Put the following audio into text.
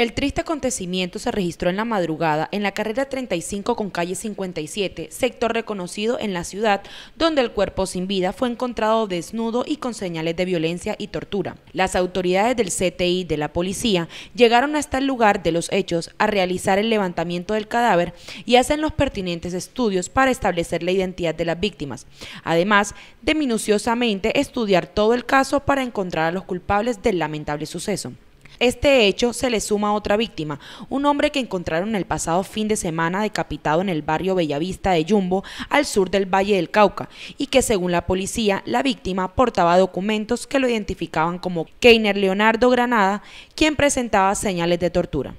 El triste acontecimiento se registró en la madrugada en la carrera 35 con calle 57, sector reconocido en la ciudad, donde el cuerpo sin vida fue encontrado desnudo y con señales de violencia y tortura. Las autoridades del CTI de la policía llegaron hasta el lugar de los hechos a realizar el levantamiento del cadáver y hacen los pertinentes estudios para establecer la identidad de las víctimas, además de minuciosamente estudiar todo el caso para encontrar a los culpables del lamentable suceso. Este hecho se le suma a otra víctima, un hombre que encontraron el pasado fin de semana decapitado en el barrio Bellavista de Yumbo, al sur del Valle del Cauca, y que según la policía, la víctima portaba documentos que lo identificaban como Keiner Leonardo Granada, quien presentaba señales de tortura.